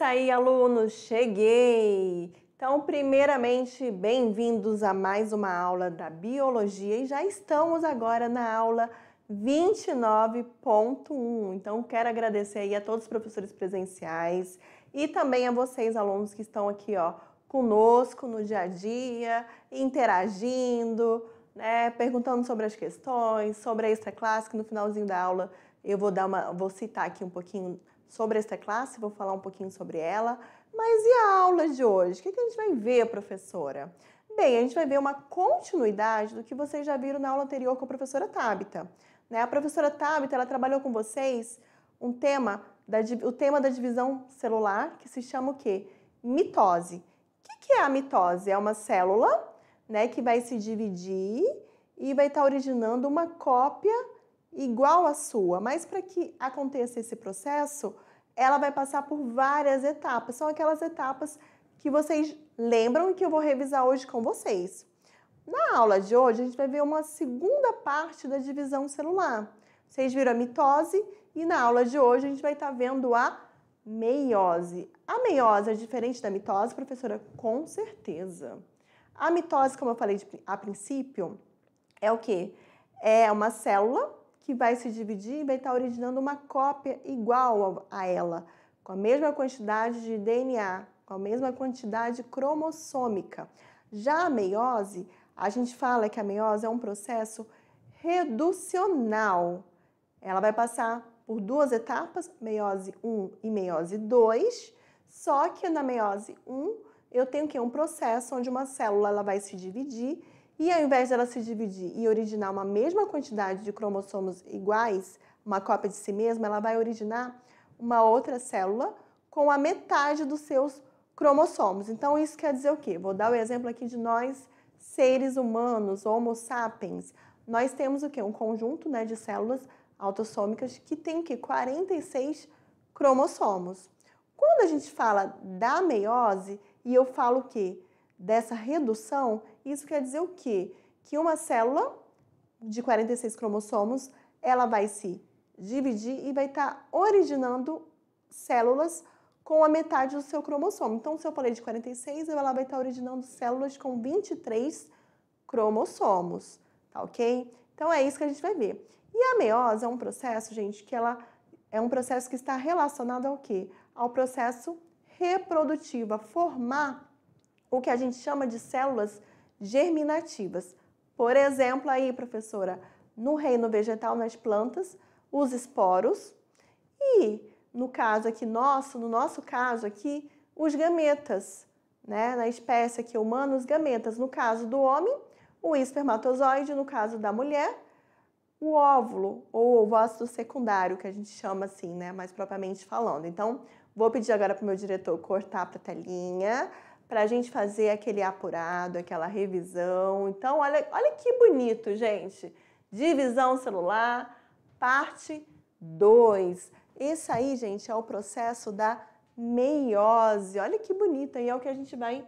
isso aí, alunos! Cheguei! Então, primeiramente, bem-vindos a mais uma aula da Biologia e já estamos agora na aula 29.1. Então, quero agradecer aí a todos os professores presenciais e também a vocês, alunos, que estão aqui ó, conosco no dia a dia, interagindo, né, perguntando sobre as questões, sobre a extra classe, que no finalzinho da aula eu vou dar uma, vou citar aqui um pouquinho sobre esta classe, vou falar um pouquinho sobre ela. Mas e a aula de hoje? O que a gente vai ver, professora? Bem, a gente vai ver uma continuidade do que vocês já viram na aula anterior com a professora Tabita. Né? A professora Tabita ela trabalhou com vocês um tema da, o tema da divisão celular que se chama o quê? Mitose. O que, é a mitose? É uma célula né, que vai se dividir e vai estar originando uma cópia igual à sua, mas para que aconteça esse processo, ela vai passar por várias etapas. São aquelas etapas que vocês lembram e que eu vou revisar hoje com vocês. Na aula de hoje, a gente vai ver uma segunda parte da divisão celular. Vocês viram a mitose e na aula de hoje a gente vai estar tá vendo a meiose. A meiose é diferente da mitose, professora? Com certeza. A mitose, como eu falei a princípio, é o que? É uma célula que vai se dividir e vai estar originando uma cópia igual a ela, com a mesma quantidade de DNA, com a mesma quantidade cromossômica. Já a meiose, a gente fala que a meiose é um processo reducional. Ela vai passar por duas etapas, meiose 1 e meiose 2, só que na meiose 1 eu tenho que é um processo onde uma célula ela vai se dividir e ao invés dela se dividir e originar uma mesma quantidade de cromossomos iguais, uma cópia de si mesma, ela vai originar uma outra célula com a metade dos seus cromossomos. Então isso quer dizer o quê? Vou dar o um exemplo aqui de nós seres humanos, Homo sapiens. Nós temos o quê? Um conjunto né, de células autossômicas que tem que 46 cromossomos. Quando a gente fala da meiose e eu falo o quê? Dessa redução, isso quer dizer o quê? Que uma célula de 46 cromossomos, ela vai se dividir e vai estar tá originando células com a metade do seu cromossomo. Então, se eu falei de 46, ela vai estar tá originando células com 23 cromossomos, tá ok? Então, é isso que a gente vai ver. E a meiose é um processo, gente, que ela é um processo que está relacionado ao quê? Ao processo reprodutivo, a formar o que a gente chama de células germinativas. Por exemplo, aí, professora, no reino vegetal, nas plantas, os esporos e, no caso aqui nosso, no nosso caso aqui, os gametas, né? Na espécie aqui humana, os gametas. No caso do homem, o espermatozoide, no caso da mulher, o óvulo ou ovócito secundário, que a gente chama assim, né? Mais propriamente falando. Então, vou pedir agora para o meu diretor cortar para a telinha para a gente fazer aquele apurado, aquela revisão. Então, olha, olha que bonito, gente. Divisão celular, parte 2. Esse aí, gente, é o processo da meiose. Olha que bonito. aí é o que a gente vai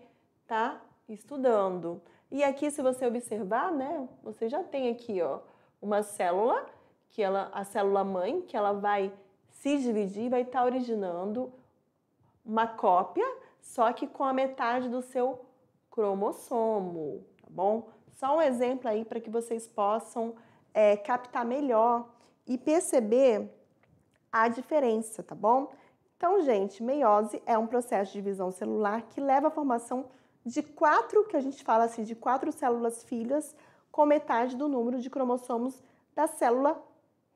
estar tá estudando. E aqui, se você observar, né, você já tem aqui, ó, uma célula, que ela, a célula mãe, que ela vai se dividir, vai estar tá originando uma cópia só que com a metade do seu cromossomo, tá bom? Só um exemplo aí para que vocês possam é, captar melhor e perceber a diferença, tá bom? Então, gente, meiose é um processo de divisão celular que leva à formação de quatro, que a gente fala assim, de quatro células filhas com metade do número de cromossomos da célula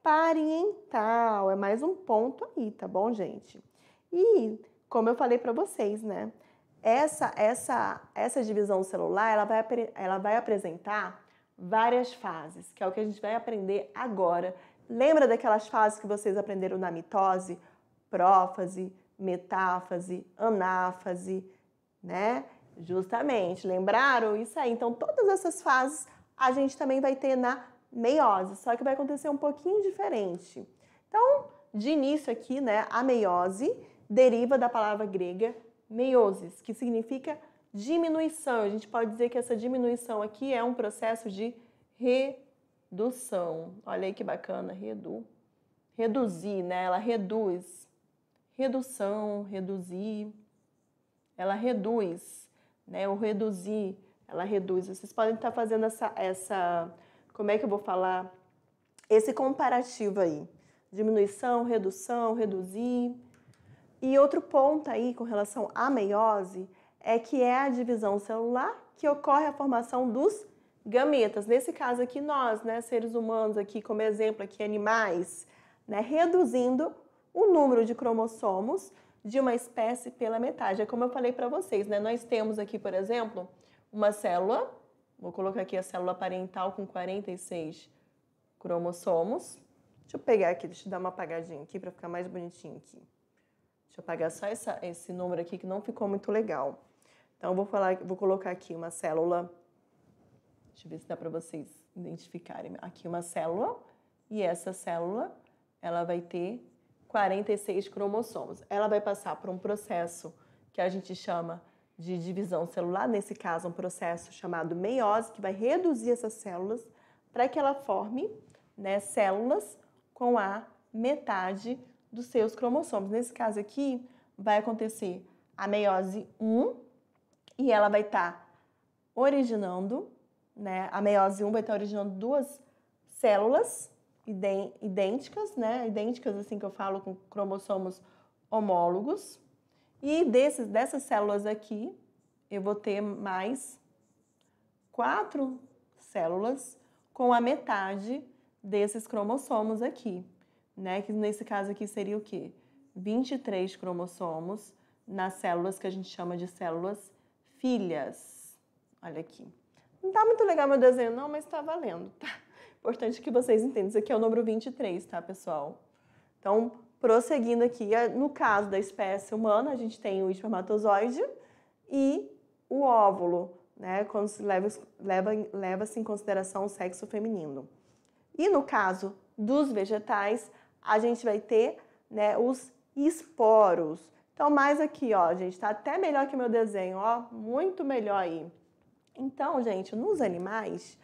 parental. É mais um ponto aí, tá bom, gente? E como eu falei para vocês, né? Essa, essa, essa divisão celular ela vai, ela vai apresentar várias fases, que é o que a gente vai aprender agora. Lembra daquelas fases que vocês aprenderam na mitose? Prófase, metáfase, anáfase, né? Justamente, lembraram isso aí? Então, todas essas fases a gente também vai ter na meiose, só que vai acontecer um pouquinho diferente. Então, de início aqui, né, a meiose deriva da palavra grega meiosis, que significa diminuição. A gente pode dizer que essa diminuição aqui é um processo de redução. Olha aí que bacana, redu. Reduzir, né? Ela reduz. Redução, reduzir. Ela reduz, né? O reduzir, ela reduz. Vocês podem estar fazendo essa essa como é que eu vou falar? Esse comparativo aí. Diminuição, redução, reduzir. E outro ponto aí com relação à meiose é que é a divisão celular que ocorre a formação dos gametas. Nesse caso aqui, nós, né, seres humanos aqui, como exemplo aqui, animais, né, reduzindo o número de cromossomos de uma espécie pela metade. É como eu falei para vocês, né? Nós temos aqui, por exemplo, uma célula, vou colocar aqui a célula parental com 46 cromossomos. Deixa eu pegar aqui, deixa eu dar uma apagadinha aqui para ficar mais bonitinho aqui. Deixa eu apagar só essa, esse número aqui que não ficou muito legal. Então, eu vou, falar, vou colocar aqui uma célula. Deixa eu ver se dá para vocês identificarem. Aqui uma célula. E essa célula, ela vai ter 46 cromossomos. Ela vai passar por um processo que a gente chama de divisão celular, nesse caso, um processo chamado meiose, que vai reduzir essas células para que ela forme né, células com a metade dos seus cromossomos. Nesse caso aqui, vai acontecer a meiose 1 e ela vai estar tá originando, né? A meiose 1 vai estar tá originando duas células idênticas, né? Idênticas assim que eu falo com cromossomos homólogos. E desses, dessas células aqui, eu vou ter mais quatro células com a metade desses cromossomos aqui né? Que nesse caso aqui seria o quê? 23 cromossomos nas células que a gente chama de células filhas. Olha aqui. Não tá muito legal meu desenho não, mas tá valendo, tá? Importante que vocês entendam. Isso aqui é o número 23, tá, pessoal? Então, prosseguindo aqui, é, no caso da espécie humana, a gente tem o espermatozoide e o óvulo, né? Quando se leva, leva, leva-se em consideração o sexo feminino. E no caso dos vegetais, a gente vai ter né, os esporos. Então, mais aqui, ó, gente, tá até melhor que meu desenho, ó, muito melhor aí. Então, gente, nos animais,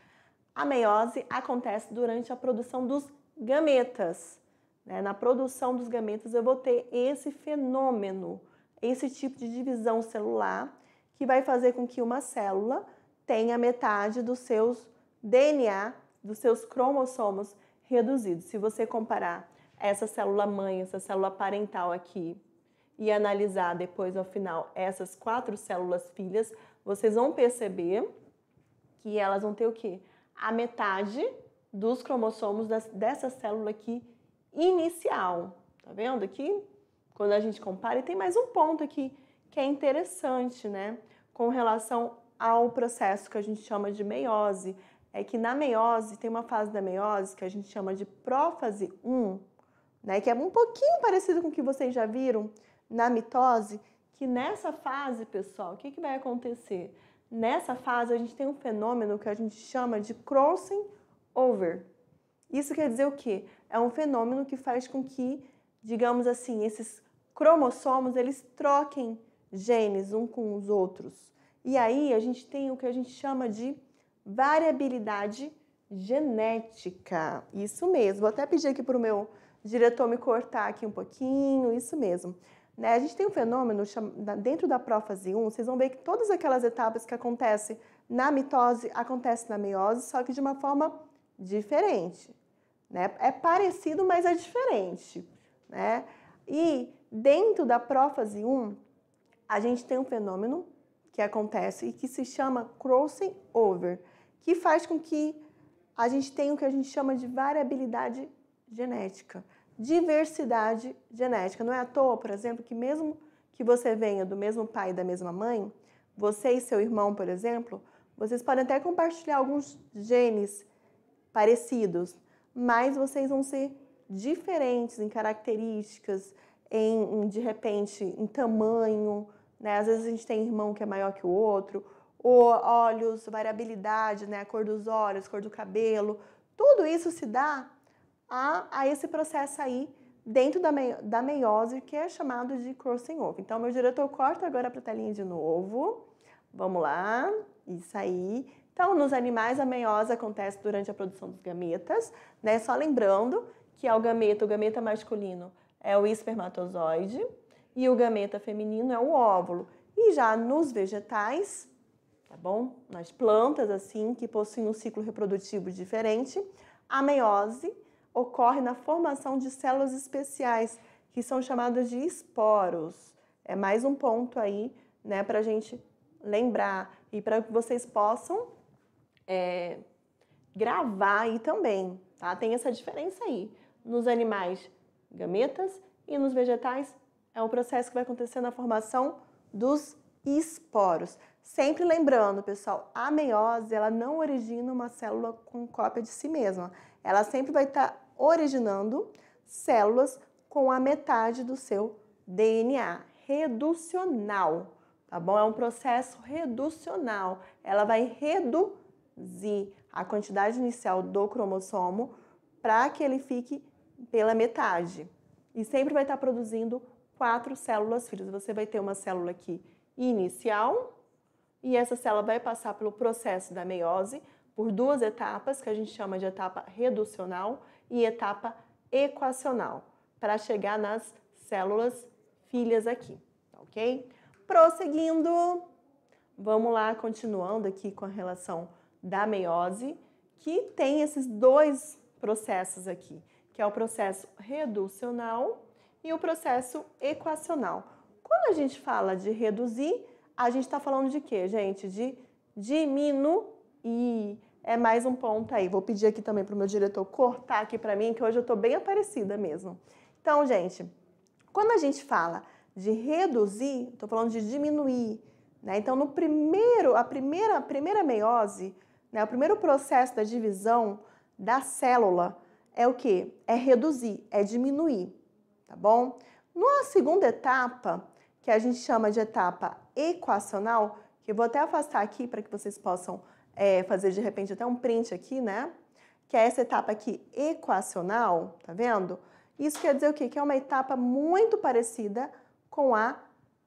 a meiose acontece durante a produção dos gametas. Né? Na produção dos gametas, eu vou ter esse fenômeno, esse tipo de divisão celular, que vai fazer com que uma célula tenha metade dos seus DNA, dos seus cromossomos reduzidos. Se você comparar essa célula mãe, essa célula parental aqui e analisar depois ao final essas quatro células filhas, vocês vão perceber que elas vão ter o quê? A metade dos cromossomos dessa célula aqui inicial. Tá vendo aqui? Quando a gente compara, e tem mais um ponto aqui que é interessante, né? Com relação ao processo que a gente chama de meiose, é que na meiose tem uma fase da meiose que a gente chama de prófase 1 né, que é um pouquinho parecido com o que vocês já viram na mitose, que nessa fase, pessoal, o que, que vai acontecer? Nessa fase, a gente tem um fenômeno que a gente chama de crossing over. Isso quer dizer o quê? É um fenômeno que faz com que, digamos assim, esses cromossomos, eles troquem genes um com os outros. E aí a gente tem o que a gente chama de variabilidade genética. Isso mesmo. Vou até pedir aqui para o meu diretor me cortar aqui um pouquinho, isso mesmo. Né? A gente tem um fenômeno dentro da prófase 1, vocês vão ver que todas aquelas etapas que acontecem na mitose acontecem na meiose, só que de uma forma diferente. Né? É parecido, mas é diferente. Né? E dentro da prófase 1, a gente tem um fenômeno que acontece e que se chama crossing over, que faz com que a gente tenha o que a gente chama de variabilidade genética. Diversidade genética. Não é à toa, por exemplo, que mesmo que você venha do mesmo pai e da mesma mãe, você e seu irmão, por exemplo, vocês podem até compartilhar alguns genes parecidos, mas vocês vão ser diferentes em características, em, de repente em tamanho, né? Às vezes a gente tem irmão que é maior que o outro, ou olhos, variabilidade, né? A cor dos olhos, cor do cabelo, tudo isso se dá a, a esse processo aí dentro da, me, da meiose, que é chamado de crossing over. Então, meu diretor, corta agora para a telinha de novo. Vamos lá, isso aí. Então, nos animais, a meiose acontece durante a produção dos gametas, né? Só lembrando que é o gameta, o gameta masculino é o espermatozoide e o gameta feminino é o óvulo. E já nos vegetais, tá bom? Nas plantas, assim, que possuem um ciclo reprodutivo diferente, a meiose ocorre na formação de células especiais, que são chamadas de esporos. É mais um ponto aí né, para a gente lembrar e para que vocês possam é, gravar aí também. Tá? Tem essa diferença aí. Nos animais, gametas, e nos vegetais, é um processo que vai acontecer na formação dos esporos. Sempre lembrando, pessoal, a meiose ela não origina uma célula com cópia de si mesma ela sempre vai estar tá originando células com a metade do seu DNA, reducional, tá bom? É um processo reducional. Ela vai reduzir a quantidade inicial do cromossomo para que ele fique pela metade. E sempre vai estar tá produzindo quatro células filhas. Você vai ter uma célula aqui inicial, e essa célula vai passar pelo processo da meiose por duas etapas, que a gente chama de etapa reducional e etapa equacional, para chegar nas células filhas aqui, tá ok? Prosseguindo, vamos lá, continuando aqui com a relação da meiose, que tem esses dois processos aqui, que é o processo reducional e o processo equacional. Quando a gente fala de reduzir, a gente está falando de quê, gente? De diminuir é mais um ponto aí. Vou pedir aqui também para o meu diretor cortar aqui para mim, que hoje eu estou bem aparecida mesmo. Então, gente, quando a gente fala de reduzir, estou falando de diminuir, né? Então, no primeiro, a primeira, a primeira meiose, né? o primeiro processo da divisão da célula é o que? É reduzir, é diminuir, tá bom? Numa segunda etapa, que a gente chama de etapa equacional, que eu vou até afastar aqui para que vocês possam é, fazer de repente até um print aqui, né? Que é essa etapa aqui equacional, tá vendo? Isso quer dizer o quê? Que é uma etapa muito parecida com a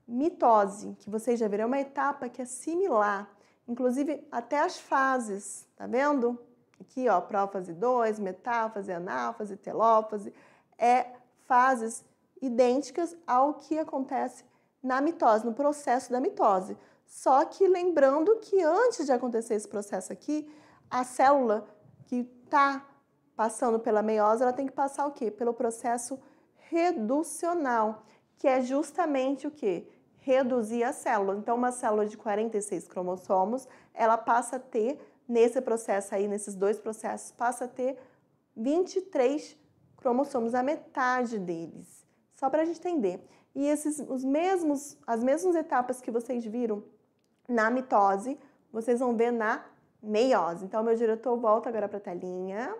mitose, que vocês já viram, é uma etapa que é similar, inclusive até as fases, tá vendo? Aqui, ó, prófase 2, metáfase, anáfase, telófase, é fases idênticas ao que acontece na mitose, no processo da mitose. Só que lembrando que antes de acontecer esse processo aqui, a célula que está passando pela meiose, ela tem que passar o quê? Pelo processo reducional, que é justamente o quê? Reduzir a célula. Então, uma célula de 46 cromossomos, ela passa a ter, nesse processo aí, nesses dois processos, passa a ter 23 cromossomos, a metade deles. Só para a gente entender. E esses, os mesmos, as mesmas etapas que vocês viram na mitose, vocês vão ver na meiose. Então, meu diretor volta agora para a telinha.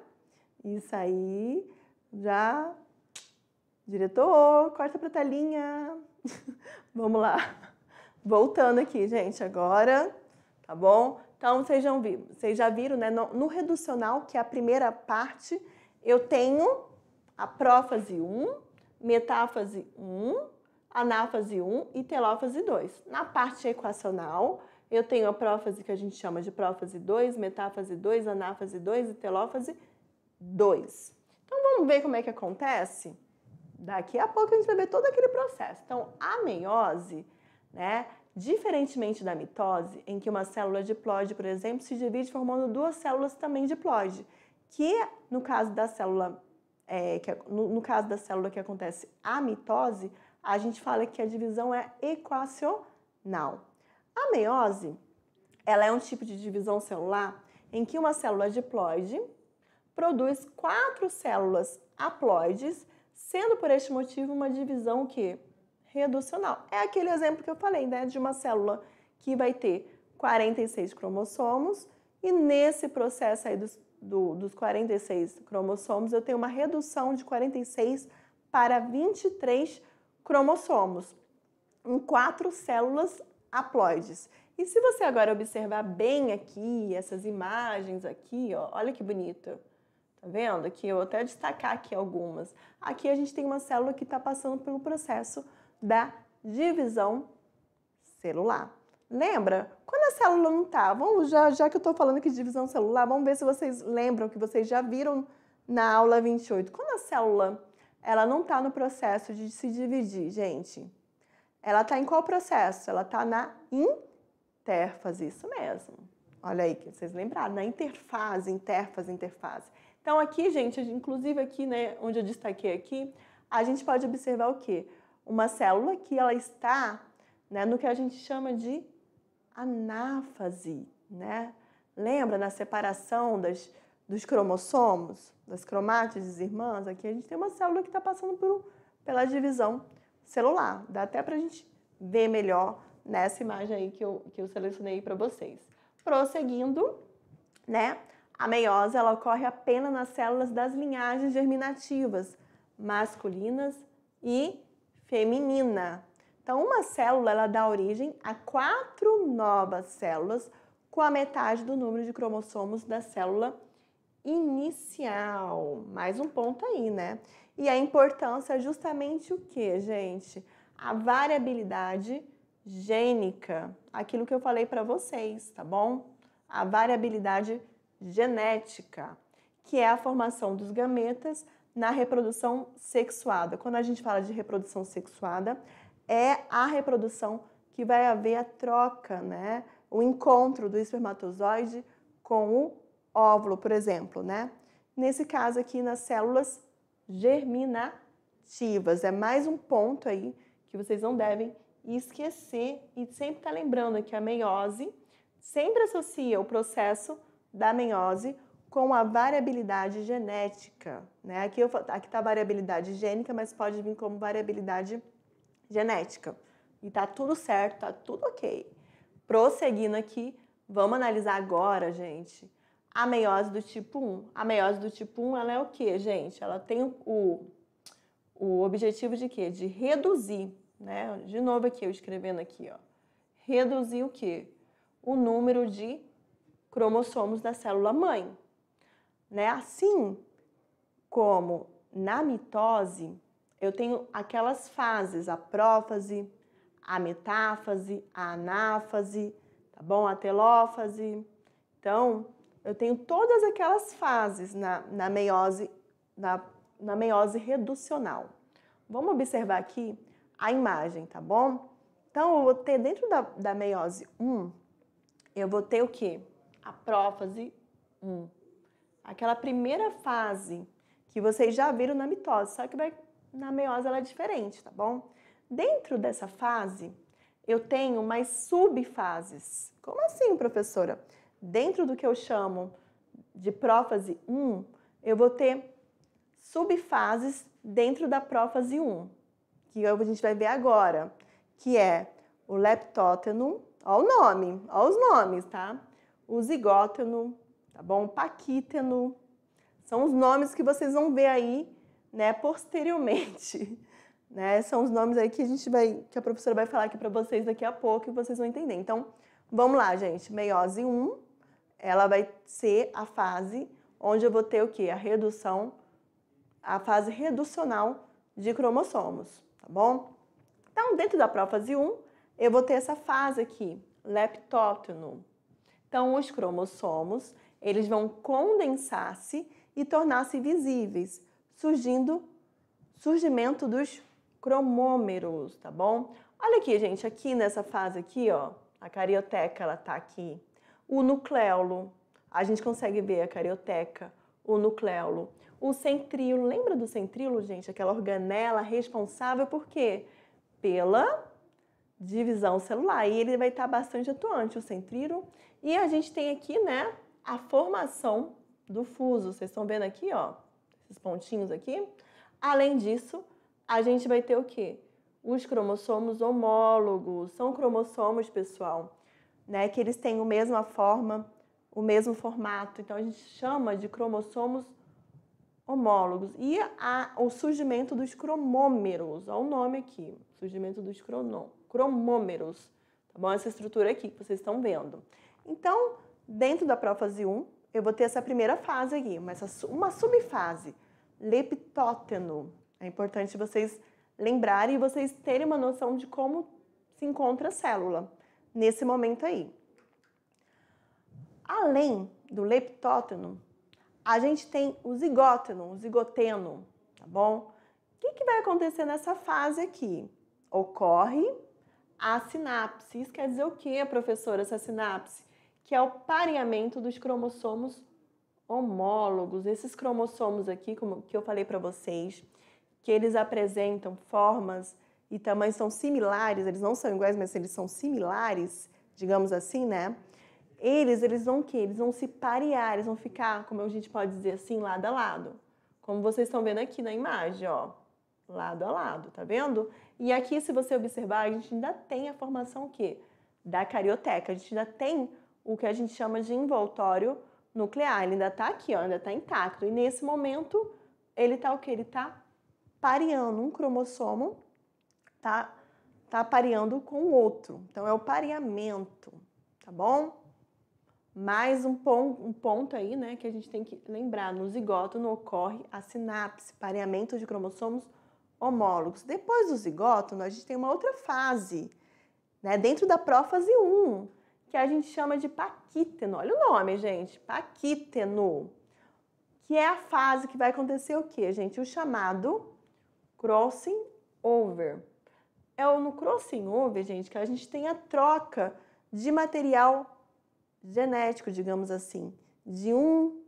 Isso aí. Já. Diretor, corta para a telinha. Vamos lá. Voltando aqui, gente, agora. Tá bom? Então, vocês já, viram, vocês já viram, né? No reducional, que é a primeira parte, eu tenho a prófase 1, metáfase 1, anáfase 1 e telófase 2. Na parte equacional, eu tenho a prófase que a gente chama de prófase 2, metáfase 2, anáfase 2 e telófase 2. Então vamos ver como é que acontece? Daqui a pouco a gente vai ver todo aquele processo. Então, a meiose, né, diferentemente da mitose, em que uma célula diploide, por exemplo, se divide formando duas células também diploide, que no caso da célula é, que, no, no caso da célula que acontece a mitose, a gente fala que a divisão é equacional. A meiose, ela é um tipo de divisão celular em que uma célula diploide produz quatro células haploides, sendo por este motivo uma divisão que reducional. É aquele exemplo que eu falei, né, de uma célula que vai ter 46 cromossomos e nesse processo aí dos, do, dos 46 cromossomos eu tenho uma redução de 46 para 23 cromossomos cromossomos, em quatro células haploides. E se você agora observar bem aqui, essas imagens aqui, ó, olha que bonito. Tá vendo? Aqui eu vou até destacar aqui algumas. Aqui a gente tem uma célula que está passando pelo processo da divisão celular. Lembra? Quando a célula não está, vamos já, já que eu estou falando aqui de divisão celular, vamos ver se vocês lembram que vocês já viram na aula 28. Quando a célula ela não está no processo de se dividir, gente. Ela está em qual processo? Ela está na interfase, isso mesmo. Olha aí, que vocês lembraram, na interfase, interfase, interfase. Então aqui, gente, inclusive aqui, né, onde eu destaquei aqui, a gente pode observar o quê? Uma célula que ela está né, no que a gente chama de anáfase, né? Lembra na separação das, dos cromossomos? das cromátides irmãs, aqui a gente tem uma célula que está passando por, pela divisão celular. Dá até para a gente ver melhor nessa imagem aí que eu, que eu selecionei para vocês. Prosseguindo, né? A meiose ela ocorre apenas nas células das linhagens germinativas masculinas e feminina. Então, uma célula ela dá origem a quatro novas células com a metade do número de cromossomos da célula inicial. Mais um ponto aí, né? E a importância é justamente o que, gente? A variabilidade gênica, aquilo que eu falei para vocês, tá bom? A variabilidade genética, que é a formação dos gametas na reprodução sexuada. Quando a gente fala de reprodução sexuada, é a reprodução que vai haver a troca, né? O encontro do espermatozoide com o óvulo, por exemplo, né? Nesse caso aqui, nas células germinativas. É mais um ponto aí que vocês não devem esquecer e sempre tá lembrando que a meiose sempre associa o processo da meiose com a variabilidade genética. Né? Aqui está a variabilidade gênica, mas pode vir como variabilidade genética. E tá tudo certo, tá tudo ok. Prosseguindo aqui, vamos analisar agora, gente, a meiose do tipo 1. A meiose do tipo 1, ela é o quê, gente? Ela tem o, o objetivo de quê? De reduzir, né? De novo aqui, eu escrevendo aqui, ó. Reduzir o quê? O número de cromossomos da célula mãe, né? Assim como na mitose, eu tenho aquelas fases, a prófase, a metáfase, a anáfase, tá bom? A telófase. Então, eu tenho todas aquelas fases na, na, meiose, na, na meiose reducional. Vamos observar aqui a imagem, tá bom? Então, eu vou ter dentro da, da meiose 1, eu vou ter o quê? A prófase 1. Aquela primeira fase que vocês já viram na mitose, só que vai, na meiose ela é diferente, tá bom? Dentro dessa fase, eu tenho mais subfases. Como assim, professora? dentro do que eu chamo de prófase 1, eu vou ter subfases dentro da prófase 1, é que a gente vai ver agora, que é o leptóteno, ó o nome, ó os nomes, tá? O zigóteno, tá bom? O paquíteno, são os nomes que vocês vão ver aí, né, posteriormente. Né? São os nomes aí que a gente vai, que a professora vai falar aqui para vocês daqui a pouco e vocês vão entender. Então, vamos lá, gente. Meiose 1, ela vai ser a fase onde eu vou ter o que? A redução, a fase reducional de cromossomos, tá bom? Então, dentro da prófase 1, eu vou ter essa fase aqui, leptótono. Então, os cromossomos, eles vão condensar-se e tornar-se visíveis, surgindo surgimento dos cromômeros, tá bom? Olha aqui, gente, aqui nessa fase aqui, ó, a carioteca, ela tá aqui o nucleolo. A gente consegue ver a carioteca, o nucleolo. O centríolo, lembra do centríolo, gente? Aquela organela responsável por quê? Pela divisão celular. E ele vai estar bastante atuante, o centríolo. E a gente tem aqui, né, a formação do fuso. Vocês estão vendo aqui, ó, esses pontinhos aqui? Além disso, a gente vai ter o quê? Os cromossomos homólogos. São cromossomos, pessoal, né, que eles têm a mesma forma, o mesmo formato. Então a gente chama de cromossomos homólogos. E o surgimento dos cromômeros, olha o nome aqui, surgimento dos cromômeros, tá bom? Essa estrutura aqui que vocês estão vendo. Então, dentro da prófase 1, eu vou ter essa primeira fase aqui, uma, uma subfase, leptóteno. É importante vocês lembrarem e vocês terem uma noção de como se encontra a célula nesse momento aí. Além do leptóteno, a gente tem o zigóteno, o zigoteno, tá bom? O que, que vai acontecer nessa fase aqui? Ocorre a sinapse. Isso quer dizer o que, professora, essa sinapse? Que é o pareamento dos cromossomos homólogos. Esses cromossomos aqui, como que eu falei para vocês, que eles apresentam formas e também são similares, eles não são iguais, mas eles são similares, digamos assim, né? Eles, eles vão o Eles vão se parear, eles vão ficar, como a gente pode dizer assim, lado a lado. Como vocês estão vendo aqui na imagem, ó. Lado a lado, tá vendo? E aqui, se você observar, a gente ainda tem a formação o quê? Da carioteca. A gente ainda tem o que a gente chama de envoltório nuclear. Ele ainda tá aqui, ó, ainda tá intacto. E nesse momento, ele tá o quê? Ele tá pareando um cromossomo tá, tá pareando com o outro. Então, é o pareamento, tá bom? Mais um, pon um ponto aí, né, que a gente tem que lembrar. No zigoto não ocorre a sinapse, pareamento de cromossomos homólogos. Depois do zigótono, a gente tem uma outra fase, né, dentro da prófase 1, que a gente chama de paquíteno. Olha o nome, gente, paquíteno. Que é a fase que vai acontecer o quê, gente? O chamado crossing over é no crossing over, gente, que a gente tem a troca de material genético, digamos assim, de um,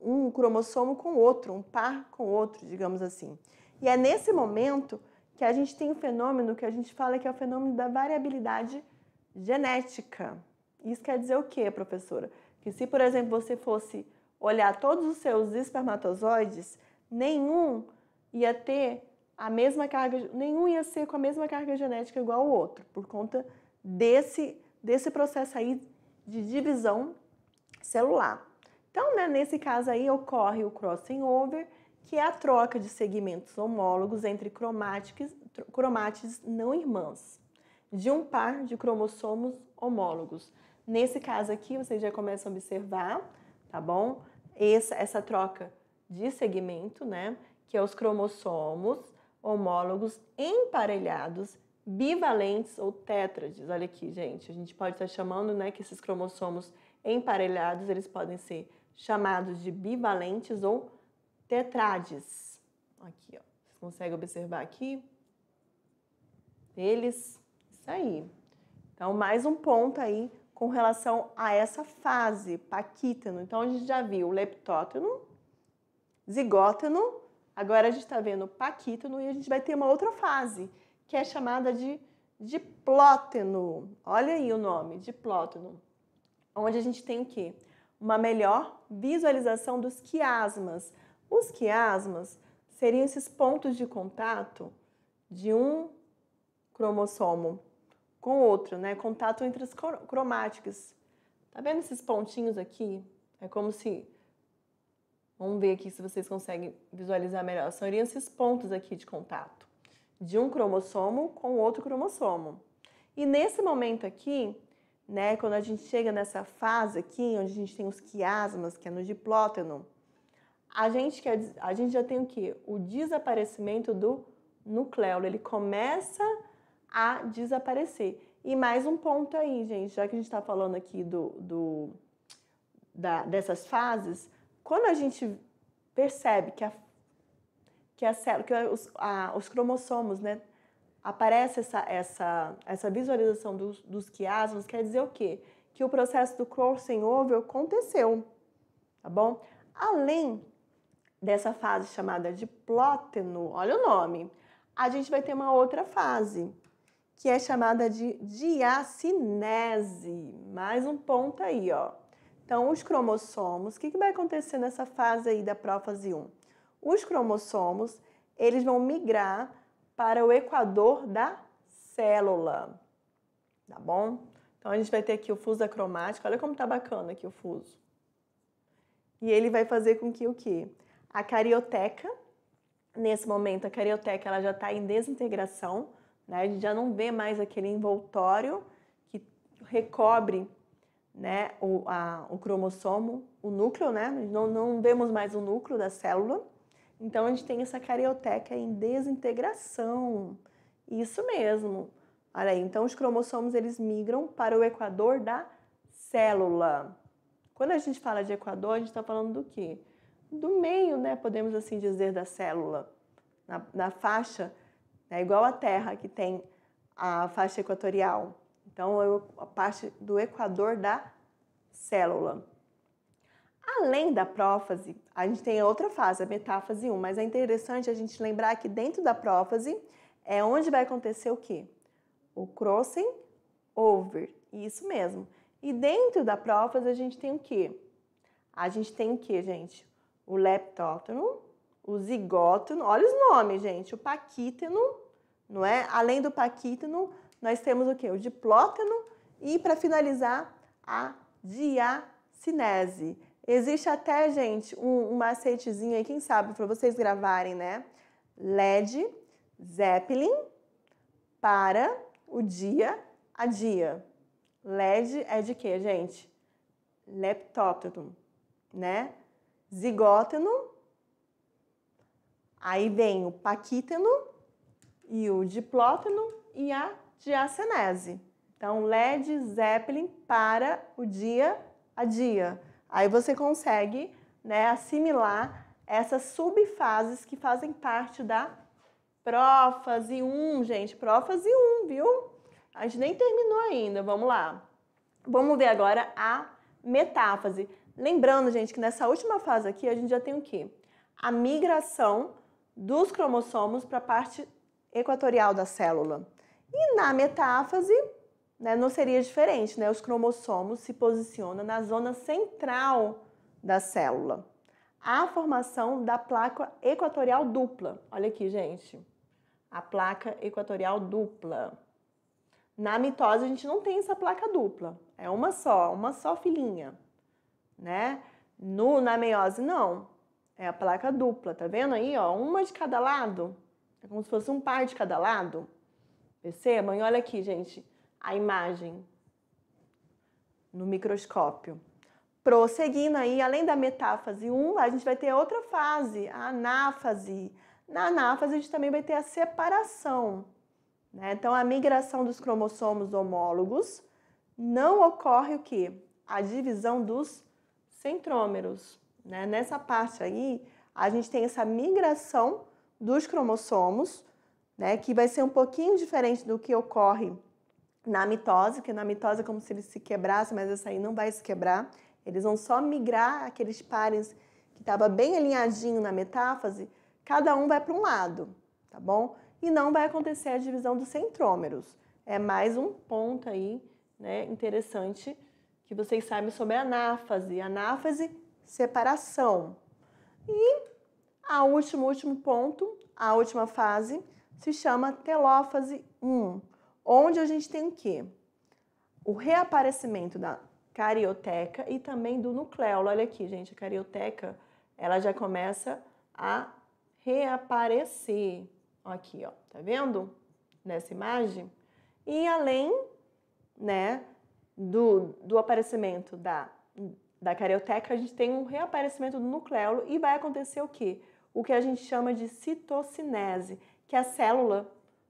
um cromossomo com outro, um par com outro, digamos assim. E é nesse momento que a gente tem um fenômeno que a gente fala que é o fenômeno da variabilidade genética. Isso quer dizer o quê, professora? Que se, por exemplo, você fosse olhar todos os seus espermatozoides, nenhum ia ter a mesma carga, nenhum ia ser com a mesma carga genética igual ao outro, por conta desse, desse processo aí de divisão celular. Então, né, nesse caso aí ocorre o crossing over, que é a troca de segmentos homólogos entre cromáticos, cromátides não irmãs, de um par de cromossomos homólogos. Nesse caso aqui, vocês já começam a observar, tá bom? Essa, essa troca de segmento, né, que é os cromossomos, homólogos emparelhados bivalentes ou tétrades. Olha aqui, gente, a gente pode estar chamando, né, que esses cromossomos emparelhados, eles podem ser chamados de bivalentes ou tetrades. Aqui, ó. Vocês conseguem observar aqui? Eles, isso aí. Então, mais um ponto aí com relação a essa fase paquítano. Então, a gente já viu leptóteno, zigóteno, Agora a gente está vendo paquítono e a gente vai ter uma outra fase, que é chamada de diplóteno. Olha aí o nome, diplóteno. Onde a gente tem o quê? Uma melhor visualização dos quiasmas. Os quiasmas seriam esses pontos de contato de um cromossomo com outro, né? Contato entre as cromáticas. Tá vendo esses pontinhos aqui? É como se Vamos ver aqui se vocês conseguem visualizar melhor. São esses pontos aqui de contato de um cromossomo com outro cromossomo. E nesse momento aqui, né, quando a gente chega nessa fase aqui, onde a gente tem os quiasmas, que é no diplóteno, a gente, quer, a gente já tem o quê? O desaparecimento do nucleolo. Ele começa a desaparecer. E mais um ponto aí, gente, já que a gente está falando aqui do, do da, dessas fases, quando a gente percebe que a que, a, que os, a, os, cromossomos, né, aparece essa, essa, essa visualização dos, dos quiasmos, quer dizer o quê? Que o processo do crossing over aconteceu, tá bom? Além dessa fase chamada de plóteno, olha o nome, a gente vai ter uma outra fase, que é chamada de diacinese. Mais um ponto aí, ó. Então, os cromossomos, o que, que vai acontecer nessa fase aí da prófase 1? Os cromossomos, eles vão migrar para o equador da célula, tá bom? Então, a gente vai ter aqui o fuso acromático, olha como tá bacana aqui o fuso. E ele vai fazer com que o quê? A carioteca, nesse momento a carioteca ela já está em desintegração, né? a gente já não vê mais aquele envoltório que recobre né, o, a, o cromossomo, o núcleo, né? Não, não vemos mais o núcleo da célula. Então a gente tem essa carioteca em desintegração. Isso mesmo. Olha aí, então os cromossomos eles migram para o equador da célula. Quando a gente fala de equador, a gente está falando do quê? Do meio, né? Podemos assim dizer, da célula. Na, na faixa, né, igual a Terra, que tem a faixa equatorial. Então, eu, a parte do equador da célula. Além da prófase, a gente tem outra fase, a metáfase 1, mas é interessante a gente lembrar que dentro da prófase é onde vai acontecer o quê? O crossing over, isso mesmo. E dentro da prófase a gente tem o quê? A gente tem o quê, gente? O leptótono, o zigótono, olha os nomes, gente, o paquíteno, não é? Além do paquíteno, nós temos o que? O diplóteno e, para finalizar, a diacinese. Existe até, gente, um, um macetezinho aí, quem sabe, para vocês gravarem, né? LED, Zeppelin, para o dia a dia. LED é de quê, gente? leptóteno né? Zigóteno, aí vem o paquíteno e o diplóteno e a de acenese. Então, Led Zeppelin para o dia a dia. Aí você consegue né, assimilar essas subfases que fazem parte da prófase 1, gente. Prófase 1, viu? A gente nem terminou ainda, vamos lá. Vamos ver agora a metáfase. Lembrando, gente, que nessa última fase aqui a gente já tem o quê? A migração dos cromossomos para a parte equatorial da célula. E na metáfase, né, não seria diferente, né? Os cromossomos se posicionam na zona central da célula. A formação da placa equatorial dupla. Olha aqui, gente. A placa equatorial dupla. Na mitose a gente não tem essa placa dupla. É uma só, uma só filinha, né? No, na meiose não. É a placa dupla, tá vendo aí, ó? Uma de cada lado. É como se fosse um par de cada lado. Percebam? E olha aqui, gente, a imagem no microscópio. Prosseguindo aí, além da metáfase 1, a gente vai ter outra fase, a anáfase. Na anáfase, a gente também vai ter a separação. Né? Então, a migração dos cromossomos homólogos não ocorre o quê? A divisão dos centrômeros. Né? Nessa parte aí, a gente tem essa migração dos cromossomos né? Que vai ser um pouquinho diferente do que ocorre na mitose, que na mitose é como se ele se quebrasse, mas essa aí não vai se quebrar. Eles vão só migrar aqueles pares que estava bem alinhadinho na metáfase, cada um vai para um lado, tá bom? E não vai acontecer a divisão dos centrômeros. É mais um ponto aí, né, interessante que vocês sabem sobre a anáfase. Anáfase, separação. E a último, último ponto, a última fase, se chama telófase 1, onde a gente tem o quê? O reaparecimento da carioteca e também do nucleolo. Olha aqui, gente, a carioteca, ela já começa a reaparecer. Aqui, ó, tá vendo? Nessa imagem. E além, né, do, do aparecimento da, da carioteca, a gente tem um reaparecimento do nucleolo e vai acontecer o quê? O que a gente chama de citocinese, que a célula,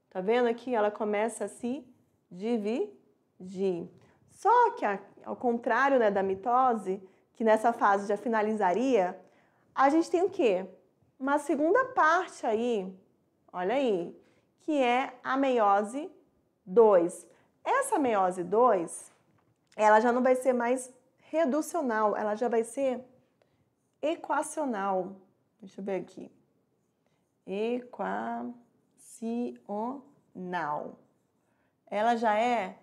tá vendo aqui, ela começa a se dividir. Só que, ao contrário né, da mitose, que nessa fase já finalizaria, a gente tem o quê? Uma segunda parte aí, olha aí, que é a meiose 2. Essa meiose 2, ela já não vai ser mais reducional, ela já vai ser equacional. Deixa eu ver aqui. Equacional funcional. Ela já é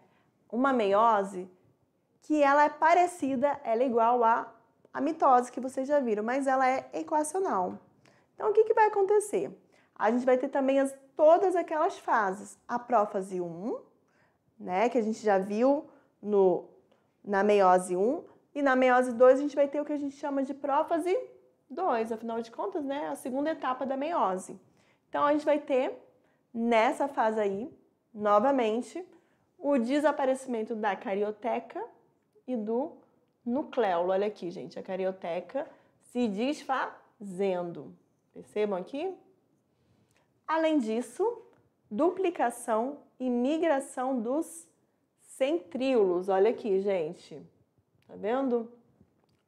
uma meiose que ela é parecida, ela é igual à, à mitose que vocês já viram, mas ela é equacional. Então, o que, que vai acontecer? A gente vai ter também as, todas aquelas fases. A prófase 1, né, que a gente já viu no, na meiose 1, e na meiose 2 a gente vai ter o que a gente chama de prófase 2, afinal de contas, né, a segunda etapa da meiose. Então, a gente vai ter nessa fase aí, novamente, o desaparecimento da carioteca e do nucleolo. Olha aqui, gente, a carioteca se desfazendo. Percebam aqui? Além disso, duplicação e migração dos centríolos. Olha aqui, gente. Tá vendo?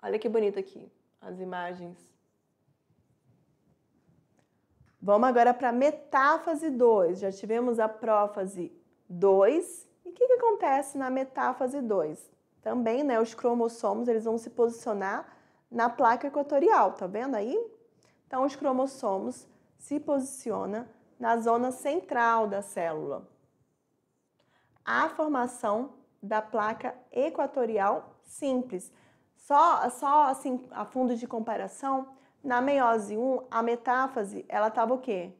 Olha que bonito aqui as imagens. Vamos agora para a metáfase 2. Já tivemos a prófase 2. E o que, que acontece na metáfase 2? Também, né, os cromossomos eles vão se posicionar na placa equatorial, tá vendo aí? Então, os cromossomos se posicionam na zona central da célula. A formação da placa equatorial simples. Só, só assim, a fundo de comparação, na meiose 1, a metáfase, ela estava o quê?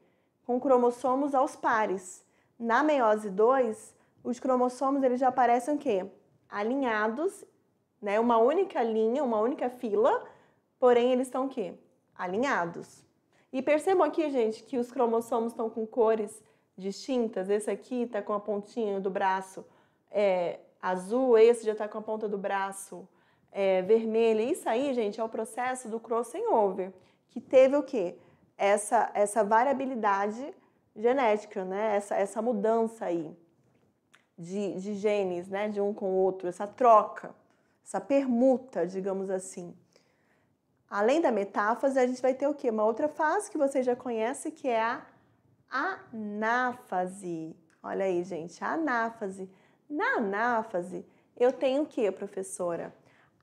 Com cromossomos aos pares. Na meiose 2, os cromossomos eles já aparecem o quê? Alinhados, né? Uma única linha, uma única fila, porém eles estão o quê? Alinhados. E percebam aqui, gente, que os cromossomos estão com cores distintas. Esse aqui está com a pontinha do braço é, azul, esse já está com a ponta do braço é, vermelha. Isso aí, gente, é o processo do over que teve o quê? Essa, essa variabilidade genética, né? Essa, essa mudança aí de, de genes, né? De um com o outro, essa troca, essa permuta, digamos assim. Além da metáfase, a gente vai ter o quê? Uma outra fase que vocês já conhecem, que é a anáfase. Olha aí, gente, a anáfase. Na anáfase, eu tenho o quê, professora?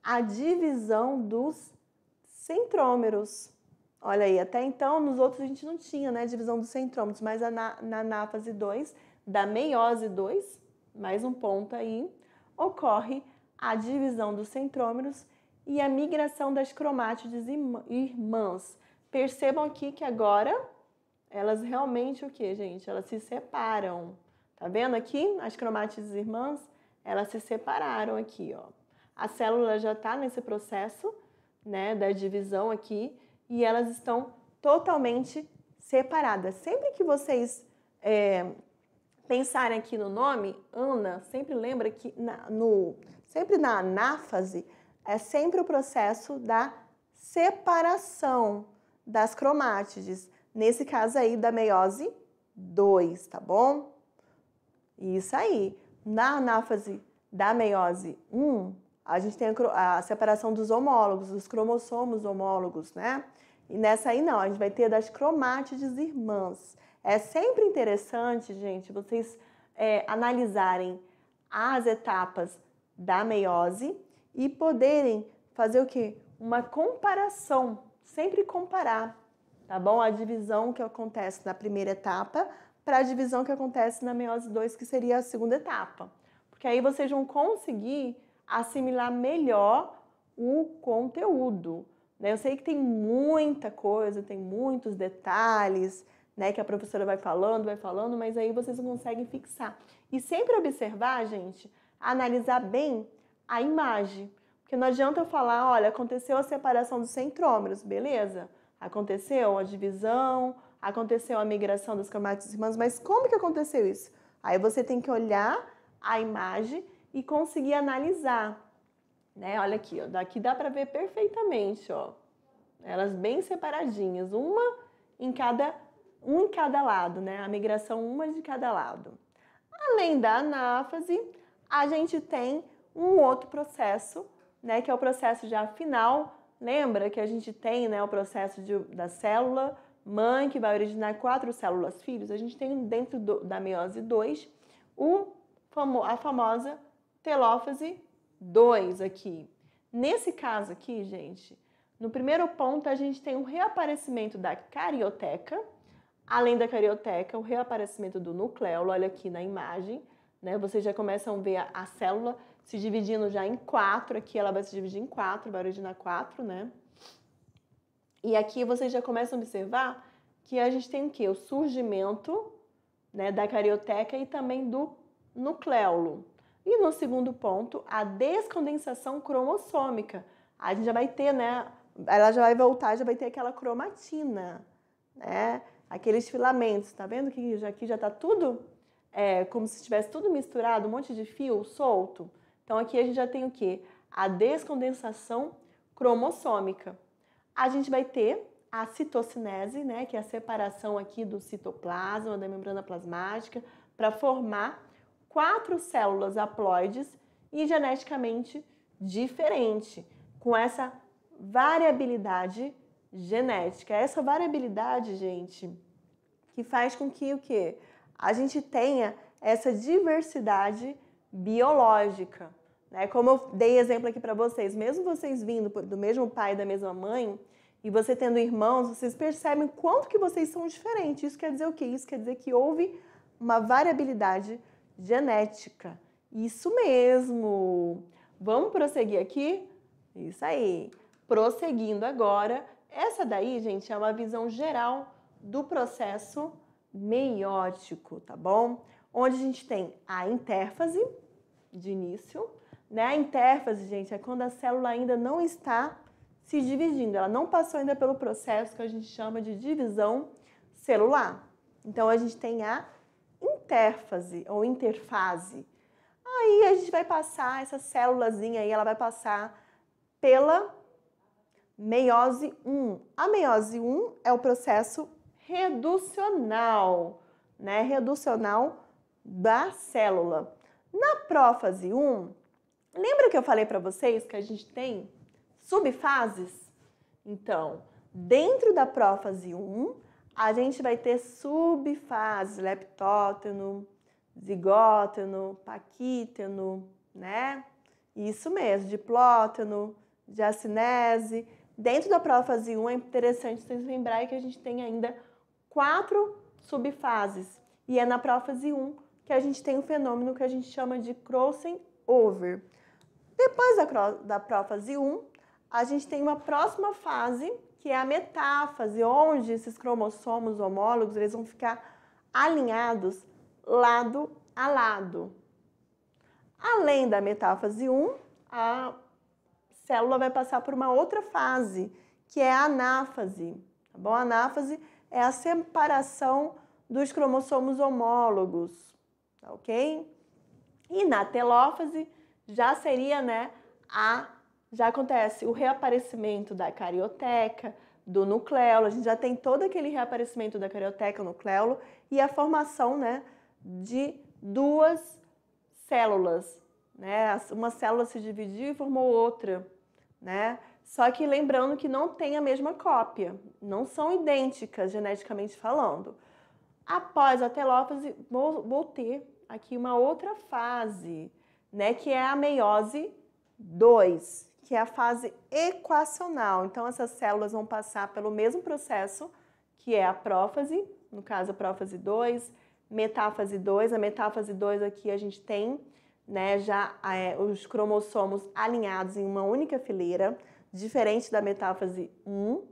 a divisão dos centrômeros. Olha aí, até então nos outros a gente não tinha né, divisão dos centrômeros, mas na, na anáfase 2, da meiose 2, mais um ponto aí, ocorre a divisão dos centrômeros e a migração das cromátides irmãs. Percebam aqui que agora elas realmente o que, gente? Elas se separam. Tá vendo aqui? As cromátides irmãs, elas se separaram aqui, ó a célula já está nesse processo né, da divisão aqui e elas estão totalmente separadas. Sempre que vocês é, pensarem aqui no nome, Ana, sempre lembra que na, no, sempre na anáfase é sempre o processo da separação das cromátides. Nesse caso aí da meiose 2, tá bom? Isso aí. Na anáfase da meiose 1, um, a gente tem a, a separação dos homólogos, dos cromossomos homólogos, né? E nessa aí não, a gente vai ter das cromátides irmãs. É sempre interessante, gente, vocês é, analisarem as etapas da meiose e poderem fazer o quê? Uma comparação, sempre comparar, tá bom? A divisão que acontece na primeira etapa para a divisão que acontece na meiose 2, que seria a segunda etapa. Porque aí vocês vão conseguir assimilar melhor o conteúdo. Né? Eu sei que tem muita coisa, tem muitos detalhes, né, que a professora vai falando, vai falando, mas aí vocês não conseguem fixar. E sempre observar, gente, analisar bem a imagem. Porque não adianta eu falar, olha, aconteceu a separação dos centrômeros, beleza? Aconteceu a divisão, aconteceu a migração das cromátidas irmãs, mas como que aconteceu isso? Aí você tem que olhar a imagem e conseguir analisar. Né? Olha aqui, ó, daqui dá para ver perfeitamente, ó. Elas bem separadinhas, uma em cada um em cada lado, né? A migração uma de cada lado. Além da anáfase, a gente tem um outro processo, né, que é o processo já final. Lembra que a gente tem, né, o processo de, da célula mãe que vai originar quatro células filhos. A gente tem dentro do, da meiose 2 o a famosa telófase 2 aqui. Nesse caso aqui, gente, no primeiro ponto a gente tem um reaparecimento da carioteca, além da carioteca, o reaparecimento do nucleolo, olha aqui na imagem, né? Vocês já começam a ver a, a célula se dividindo já em quatro, aqui ela vai se dividir em quatro, vai originar quatro, né? E aqui vocês já começam a observar que a gente tem o quê? O surgimento né, da carioteca e também do nucleolo. E no segundo ponto, a descondensação cromossômica. A gente já vai ter, né? Ela já vai voltar, já vai ter aquela cromatina, né? Aqueles filamentos, tá vendo que aqui já está tudo é, como se estivesse tudo misturado, um monte de fio solto. Então aqui a gente já tem o que? A descondensação cromossômica. A gente vai ter a citocinese, né? Que é a separação aqui do citoplasma, da membrana plasmática, para formar quatro células haploides e geneticamente diferente, com essa variabilidade genética. É essa variabilidade, gente, que faz com que o quê? A gente tenha essa diversidade biológica. Né? Como eu dei exemplo aqui para vocês, mesmo vocês vindo do mesmo pai e da mesma mãe, e você tendo irmãos, vocês percebem quanto que vocês são diferentes. Isso quer dizer o quê? Isso quer dizer que houve uma variabilidade genética. Isso mesmo! Vamos prosseguir aqui? Isso aí! Prosseguindo agora, essa daí, gente, é uma visão geral do processo meiótico, tá bom? Onde a gente tem a intérfase de início, né? A intérfase, gente, é quando a célula ainda não está se dividindo, ela não passou ainda pelo processo que a gente chama de divisão celular. Então a gente tem a interfase ou interfase. Aí a gente vai passar, essa célulazinha aí, ela vai passar pela meiose 1. A meiose 1 é o processo reducional, né? Reducional da célula. Na prófase 1, lembra que eu falei para vocês que a gente tem subfases? Então, dentro da prófase 1, a gente vai ter subfases, leptóteno, zigóteno, paquíteno, né? Isso mesmo, diplóteno, diacinese. Dentro da prófase 1 é interessante vocês lembrarem que a gente tem ainda quatro subfases. E é na prófase 1 que a gente tem o um fenômeno que a gente chama de crossing over. Depois da, da prófase 1, a gente tem uma próxima fase que é a metáfase, onde esses cromossomos homólogos eles vão ficar alinhados lado a lado. Além da metáfase 1, a célula vai passar por uma outra fase, que é a anáfase. Tá bom? A anáfase é a separação dos cromossomos homólogos, tá ok? E na telófase já seria né, a já acontece o reaparecimento da carioteca, do nucleolo, a gente já tem todo aquele reaparecimento da carioteca, nucleolo e a formação né, de duas células. Né? Uma célula se dividiu e formou outra. Né? Só que lembrando que não tem a mesma cópia, não são idênticas geneticamente falando. Após a telófase, vou, vou ter aqui uma outra fase, né, que é a meiose 2, que é a fase equacional. Então, essas células vão passar pelo mesmo processo que é a prófase, no caso, a prófase 2, metáfase 2. A metáfase 2 aqui a gente tem né, já é, os cromossomos alinhados em uma única fileira, diferente da metáfase 1.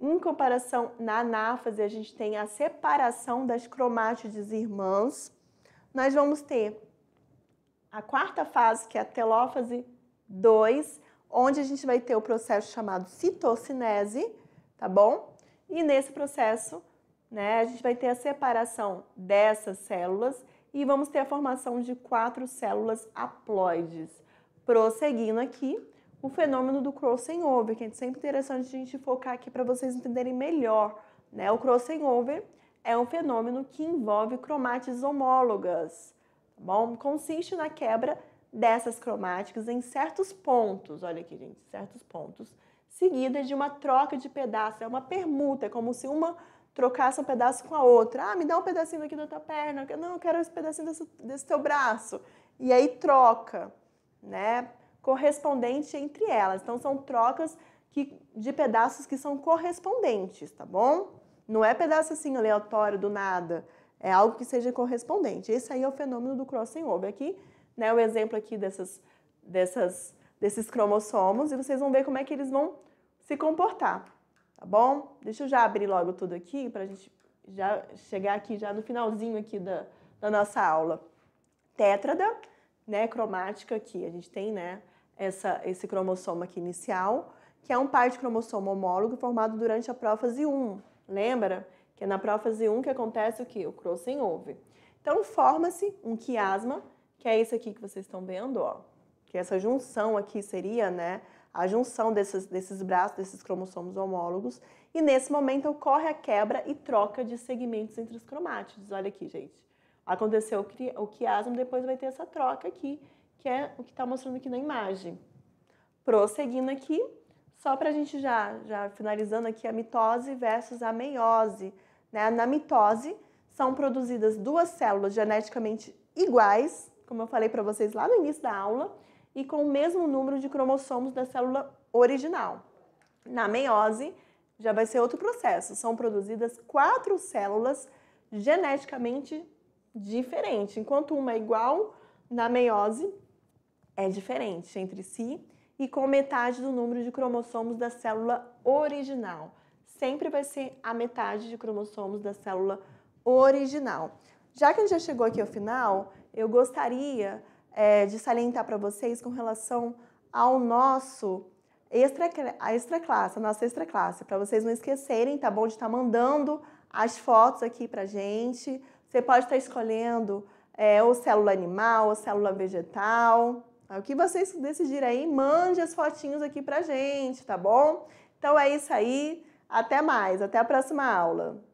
Em comparação, na anáfase, a gente tem a separação das cromátides irmãs. Nós vamos ter a quarta fase, que é a telófase 2, onde a gente vai ter o processo chamado citocinese, tá bom? E nesse processo, né, a gente vai ter a separação dessas células e vamos ter a formação de quatro células haploides. Prosseguindo aqui, o fenômeno do crossing over, que é sempre interessante a gente focar aqui para vocês entenderem melhor, né? O crossing over é um fenômeno que envolve cromátides homólogas, tá bom? Consiste na quebra dessas cromáticas em certos pontos, olha aqui, gente, certos pontos, seguida de uma troca de pedaço, é uma permuta, é como se uma trocasse um pedaço com a outra. Ah, me dá um pedacinho aqui da tua perna, não, eu quero esse pedacinho desse, desse teu braço. E aí troca, né? Correspondente entre elas. Então são trocas que, de pedaços que são correspondentes, tá bom? Não é pedaço assim aleatório do nada. É algo que seja correspondente. Esse aí é o fenômeno do crossing over. Aqui né, o exemplo aqui dessas, dessas, desses cromossomos e vocês vão ver como é que eles vão se comportar, tá bom? Deixa eu já abrir logo tudo aqui para a gente já chegar aqui já no finalzinho aqui da, da nossa aula. Tétrada, né, cromática aqui, a gente tem, né, essa, esse cromossomo aqui inicial, que é um par de cromossomo homólogo formado durante a prófase 1, lembra? Que é na prófase 1 que acontece o que? O crossing over. Então forma-se um quiasma que é isso aqui que vocês estão vendo, ó. Que essa junção aqui seria, né, a junção desses, desses braços, desses cromossomos homólogos, e nesse momento ocorre a quebra e troca de segmentos entre os cromátidos. Olha aqui, gente. Aconteceu o quiasmo, depois vai ter essa troca aqui, que é o que está mostrando aqui na imagem. Prosseguindo aqui, só para a gente já, já finalizando aqui a mitose versus a meiose. Né? Na mitose, são produzidas duas células geneticamente iguais, como eu falei para vocês lá no início da aula, e com o mesmo número de cromossomos da célula original. Na meiose, já vai ser outro processo. São produzidas quatro células geneticamente diferentes. Enquanto uma é igual, na meiose é diferente entre si e com metade do número de cromossomos da célula original. Sempre vai ser a metade de cromossomos da célula original. Já que a gente já chegou aqui ao final, eu gostaria é, de salientar para vocês com relação ao nosso extra, a extra classe, a nossa extra classe, para vocês não esquecerem, tá bom? De estar tá mandando as fotos aqui para gente. Você pode estar tá escolhendo é, ou célula animal, ou célula vegetal. É o que vocês decidirem aí, mande as fotinhas aqui para gente, tá bom? Então é isso aí. Até mais, até a próxima aula.